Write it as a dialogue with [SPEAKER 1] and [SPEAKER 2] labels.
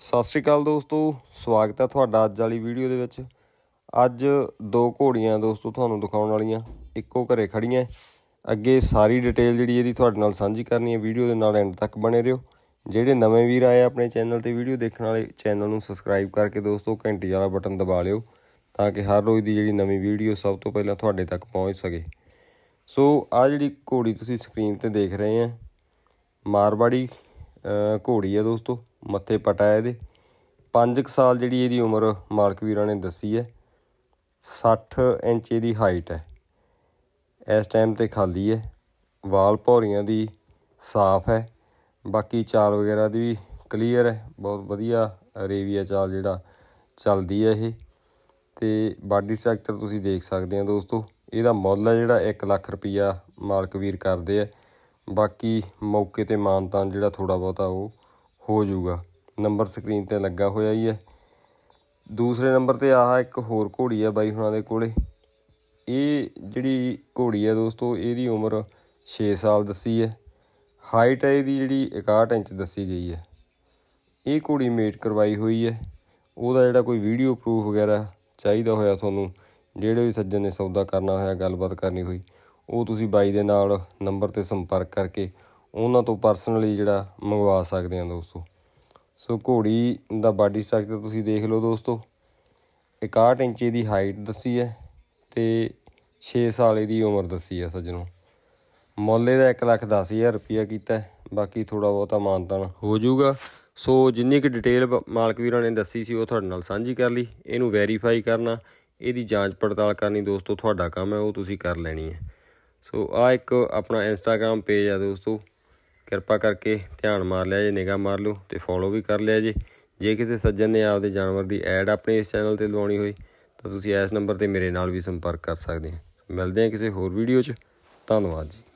[SPEAKER 1] ਸਤਿ ਸ਼੍ਰੀ ਅਕਾਲ ਦੋਸਤੋ ਸਵਾਗਤ ਹੈ ਤੁਹਾਡਾ ਅੱਜ ਵਾਲੀ ਵੀਡੀਓ ਦੇ ਵਿੱਚ ਅੱਜ ਦੋ ਘੋੜੀਆਂ ਦੋਸਤੋ ਤੁਹਾਨੂੰ ਦਿਖਾਉਣ ਵਾਲੀਆਂ ਇੱਕੋ ਘਰੇ ਖੜੀਆਂ ਅੱਗੇ ਸਾਰੀ ਡਿਟੇਲ ਜਿਹੜੀ ਇਹਦੀ ਤੁਹਾਡੇ ਨਾਲ ਸਾਂਝੀ ਕਰਨੀ ਹੈ ਵੀਡੀਓ ਦੇ ਨਾਲ ਐਂਡ ਤੱਕ ਬਣੇ ਰਹੋ ਜਿਹੜੇ ਨਵੇਂ ਵੀਰ ਆਏ ਆਪਣੇ ਚੈਨਲ ਤੇ ਵੀਡੀਓ ਦੇਖਣ ਵਾਲੇ ਚੈਨਲ ਨੂੰ ਸਬਸਕ੍ਰਾਈਬ ਕਰਕੇ ਦੋਸਤੋ ਘੰਟੀ ਵਾਲਾ ਬਟਨ ਦਬਾ ਲਿਓ ਤਾਂ ਕਿ ਹਰ ਰੋਜ਼ ਦੀ ਜਿਹੜੀ ਨਵੀਂ ਵੀਡੀਓ ਸਭ ਤੋਂ ਪਹਿਲਾਂ ਤੁਹਾਡੇ ਤੱਕ ਪਹੁੰਚ ਸਕੇ ਸੋ ਆ ਜਿਹੜੀ ਘੋੜੀ ਤੁਸੀਂ ਸਕਰੀਨ ਤੇ ਦੇਖ ਰਹੇ ਆ ਮਾਰਵਾੜੀ ਘੋੜੀ ਆ ਦੋਸਤੋ ਮੱਥੇ ਪਟਾ ਹੈ ਇਹਦੇ 5 ਸਾਲ ਜਿਹੜੀ ਇਹਦੀ ਉਮਰ ਮਾਲਕ ਵੀਰਾਂ ਨੇ ਦੱਸੀ ਹੈ 60 ਇੰਚ ਇਹਦੀ ਹਾਈਟ ਹੈ ਇਸ ਟਾਈਮ ਤੇ ਖਾਲੀ ਹੈ ਵਾਲ ਪੌਰੀਆਂ ਦੀ ਸਾਫ਼ ਹੈ ਬਾਕੀ ਚਾਲ ਵਗੈਰਾ ਦੀ ਵੀ ਕਲੀਅਰ ਹੈ ਬਹੁਤ ਵਧੀਆ ਰੇਵੀਆ ਚਾਲ ਜਿਹੜਾ ਚੱਲਦੀ ਹੈ ਇਹ ਤੇ ਬਾਡੀ ਸਟਰਕਚਰ ਤੁਸੀਂ ਦੇਖ ਸਕਦੇ ਆ ਦੋਸਤੋ ਇਹਦਾ ਮੁੱਲ ਹੈ ਜਿਹੜਾ 1 ਲੱਖ ਰੁਪਇਆ ਮਾਲਕ ਵੀਰ ਕਰਦੇ ਆ ਬਾਕੀ ਮੌਕੇ ਤੇ ਮਾਨਤਾਨ ਜਿਹੜਾ ਥੋੜਾ ਬਹੁਤਾ ਉਹ ਹੋ ਜਾਊਗਾ ਨੰਬਰ ਸਕਰੀਨ ਤੇ ਲੱਗਾ ਹੋਇਆ ਹੀ ਹੈ ਦੂਸਰੇ ਨੰਬਰ ਤੇ ਆਹ ਇੱਕ ਹੋਰ ਘੋੜੀ ਆ ਬਾਈ ਹੁਣਾਂ ਦੇ ਕੋਲੇ ਇਹ ਜਿਹੜੀ ਘੋੜੀ ਆ ਦੋਸਤੋ ਇਹਦੀ ਉਮਰ 6 ਸਾਲ ਦੱਸੀ ਹੈ ਹਾਈਟ ਹੈ ਇਹਦੀ ਜਿਹੜੀ 61 ਇੰਚ ਦੱਸੀ ਗਈ ਹੈ ਇਹ ਘੋੜੀ ਮੇਟ ਕਰਵਾਈ ਹੋਈ ਹੈ ਉਹਦਾ ਜਿਹੜਾ ਕੋਈ ਵੀਡੀਓ ਪ੍ਰੂਫ ਵਗੈਰਾ ਚਾਹੀਦਾ ਹੋਇਆ ਤੁਹਾਨੂੰ ਜਿਹੜੇ ਵੀ ਸੱਜਣ ਨੇ ਸੌਦਾ ਕਰਨਾ ਹੋਇਆ ਗੱਲਬਾਤ ਕਰਨੀ ਹੋਈ ਉਹ ਤੁਸੀਂ ਬਾਈ ਦੇ ਨਾਲ ਨੰਬਰ ਤੇ ਸੰਪਰਕ ਕਰਕੇ ਉਹਨਾਂ ਤੋਂ ਪਰਸਨਲੀ ਜਿਹੜਾ ਮੰਗਵਾ ਸਕਦੇ ਆ ਦੋਸਤੋ ਸੋ ਘੋੜੀ ਦਾ ਬਾਡੀ ਸਟਰਕਚਰ ਤੁਸੀਂ ਦੇਖ ਲਓ ਦੋਸਤੋ 61 ਇੰਚ ਦੀ ਹਾਈਟ ਦੱਸੀ ਹੈ ਤੇ 6 ਸਾਲ ਦੀ ਉਮਰ ਦੱਸੀ ਹੈ ਸੱਜਣੋ ਮੁੱਲੇ ਦਾ 1 ਲੱਖ ਰੁਪਇਆ ਕੀਤਾ ਬਾਕੀ ਥੋੜਾ ਬਹੁਤਾ ਮਾਨਤਨ ਹੋ ਜਾਊਗਾ ਸੋ ਜਿੰਨੀ ਕਿ ਡਿਟੇਲ ਮਾਲਕ ਵੀਰਾਂ ਨੇ ਦੱਸੀ ਸੀ ਉਹ ਤੁਹਾਡੇ ਨਾਲ ਸਾਂਝੀ ਕਰ ਲਈ ਇਹਨੂੰ ਵੈਰੀਫਾਈ ਕਰਨਾ ਇਹਦੀ ਜਾਂਚ ਪੜਤਾਲ ਕਰਨੀ ਦੋਸਤੋ ਤੁਹਾਡਾ ਕੰਮ ਹੈ ਉਹ ਤੁਸੀਂ ਕਰ ਲੈਣੀ ਹੈ ਸੋ ਆ ਇੱਕ ਆਪਣਾ ਇੰਸਟਾਗ੍ਰam ਪੇਜ ਆ ਦੋਸਤੋ ਕਿਰਪਾ ਕਰਕੇ ਧਿਆਨ ਮਾਰ ਲਿਆ ਜੇ ਨਿਗਾਹ ਮਾਰ ਲਓ ਤੇ ਫੋਲੋ ਵੀ ਕਰ ਲਿਆ ਜੇ ਜੇ ਕਿਸੇ ਸੱਜਣ ਨੇ ਆਪਦੇ ਜਾਨਵਰ ਦੀ ਐਡ ਆਪਣੇ ਇਸ ਚੈਨਲ ਤੇ ਲਵਾਉਣੀ ਹੋਈ ਤਾਂ ਤੁਸੀਂ ਇਸ ਨੰਬਰ ਤੇ ਮੇਰੇ ਨਾਲ ਵੀ ਸੰਪਰਕ ਕਰ ਸਕਦੇ ਹੋ ਮਿਲਦੇ ਹਾਂ ਕਿਸੇ ਹੋਰ ਵੀਡੀਓ 'ਚ ਧੰਨਵਾਦ ਜੀ